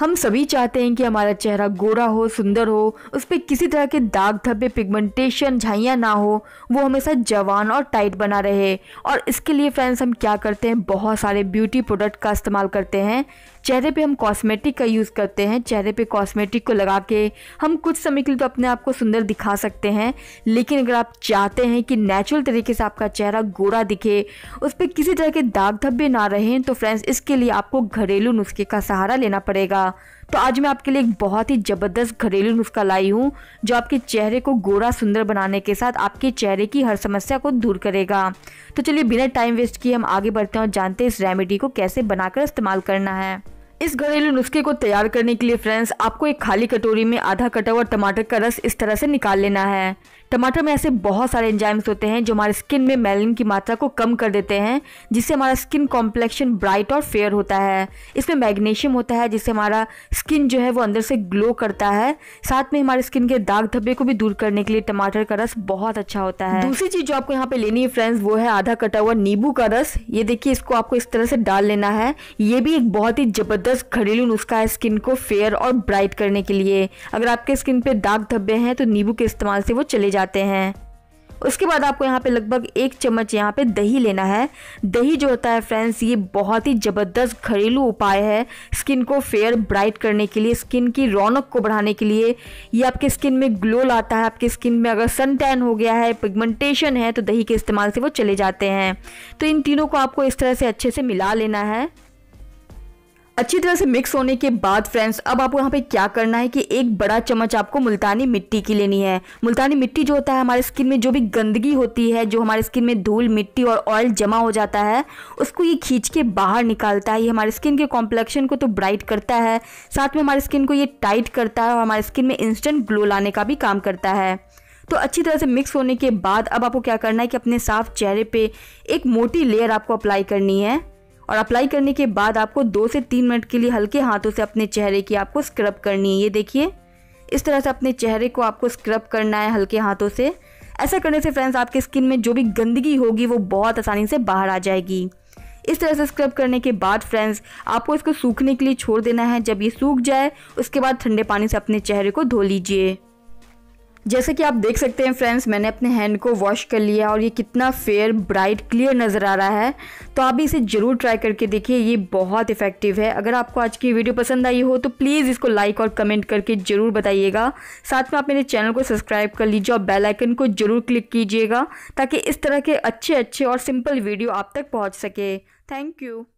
हम सभी चाहते हैं कि हमारा चेहरा गोरा हो सुंदर हो उस पर किसी तरह के दाग धब्बे पिगमेंटेशन झाइयाँ ना हो वो हमेशा जवान और टाइट बना रहे और इसके लिए फ्रेंड्स हम क्या करते हैं बहुत सारे ब्यूटी प्रोडक्ट का इस्तेमाल करते हैं चेहरे पे हम कॉस्मेटिक का यूज़ करते हैं चेहरे पे कॉस्मेटिक को लगा के हम कुछ समय के लिए तो अपने आप को सुंदर दिखा सकते हैं लेकिन अगर आप चाहते हैं कि नेचुरल तरीके से आपका चेहरा गोरा दिखे उस पर किसी तरह के दाग धब्बे ना रहें तो फ्रेंड्स इसके लिए आपको घरेलू नुस्खे का सहारा लेना पड़ेगा तो आज मैं आपके लिए एक बहुत ही ज़बरदस्त घरेलू नुस्खा लाई हूँ जो आपके चेहरे को गोरा सुंदर बनाने के साथ आपके चेहरे की हर समस्या को दूर करेगा तो चलिए बिना टाइम वेस्ट किए हम आगे बढ़ते हैं और जानते हैं इस रेमेडी को कैसे बनाकर इस्तेमाल करना है इस घरेलू नुस्खे को तैयार करने के लिए फ्रेंड्स आपको एक खाली कटोरी में आधा कटा हुआ टमाटर का रस इस तरह से निकाल लेना है टमाटर में ऐसे बहुत सारे एंजाइम्स होते हैं जो हमारे स्किन में मेलिन की मात्रा को कम कर देते हैं जिससे हमारा स्किन कॉम्प्लेक्शन ब्राइट और फेयर होता है इसमें मैग्नीशियम होता है जिससे हमारा स्किन जो है वो अंदर से ग्लो करता है साथ में हमारे स्किन के दाग धब्बे को भी दूर करने के लिए टमाटर का रस बहुत अच्छा होता है दूसरी चीज जो आपको यहाँ पे लेनी है फ्रेंड्स वो है आधा कटा हुआ नींबू का रस ये देखिए इसको आपको इस तरह से डाल लेना है ये भी एक बहुत ही जबरदस्त घरेलू नुस्खा है स्किन को फेयर और ब्राइट करने के लिए अगर आपके स्किन पे दाग धब्बे हैं तो नींबू के इस्तेमाल से वो चले जाते लगाते हैं उसके बाद आपको यहाँ पे लगभग एक चम्मच यहाँ पे दही लेना है दही जो होता है फ्रेंड्स ये बहुत ही ज़बरदस्त घरेलू उपाय है स्किन को फेयर ब्राइट करने के लिए स्किन की रौनक को बढ़ाने के लिए ये आपके स्किन में ग्लो लाता है आपके स्किन में अगर सन टैन हो गया है पिगमेंटेशन है तो दही के इस्तेमाल से वो चले जाते हैं तो इन तीनों को आपको इस तरह से अच्छे से मिला लेना है अच्छी तरह से मिक्स होने के बाद फ्रेंड्स अब आपको यहाँ पे क्या करना है कि एक बड़ा चम्मच आपको मुल्तानी मिट्टी की लेनी है मुल्तानी मिट्टी जो होता है हमारे स्किन में जो भी गंदगी होती है जो हमारे स्किन में धूल मिट्टी और ऑयल जमा हो जाता है उसको ये खींच के बाहर निकालता है ये हमारे स्किन के कॉम्प्लेक्शन को तो ब्राइट करता है साथ में हमारे स्किन को ये टाइट करता है और हमारे स्किन में इंस्टेंट ग्लो लाने का भी काम करता है तो अच्छी तरह से मिक्स होने के बाद अब आपको क्या करना है कि अपने साफ चेहरे पे एक मोटी लेयर आपको अप्लाई करनी है और अप्लाई करने के बाद आपको दो से तीन मिनट के लिए हल्के हाथों से अपने चेहरे की आपको स्क्रब करनी है ये देखिए इस तरह से अपने चेहरे को आपको स्क्रब करना है हल्के हाथों से ऐसा करने से फ्रेंड्स आपके स्किन में जो भी गंदगी होगी वो बहुत आसानी से बाहर आ जाएगी इस तरह से स्क्रब करने के बाद फ्रेंड्स आपको इसको सूखने के लिए छोड़ देना है जब ये सूख जाए उसके बाद ठंडे पानी से अपने चेहरे को धो लीजिए जैसे कि आप देख सकते हैं फ्रेंड्स मैंने अपने हैंड को वॉश कर लिया और ये कितना फेयर ब्राइट क्लियर नज़र आ रहा है तो आप भी इसे ज़रूर ट्राई करके देखिए ये बहुत इफेक्टिव है अगर आपको आज की वीडियो पसंद आई हो तो प्लीज़ इसको लाइक और कमेंट करके ज़रूर बताइएगा साथ में आप मेरे चैनल को सब्सक्राइब कर लीजिए और बेलाइकन को ज़रूर क्लिक कीजिएगा ताकि इस तरह के अच्छे अच्छे और सिंपल वीडियो आप तक पहुँच सके थैंक यू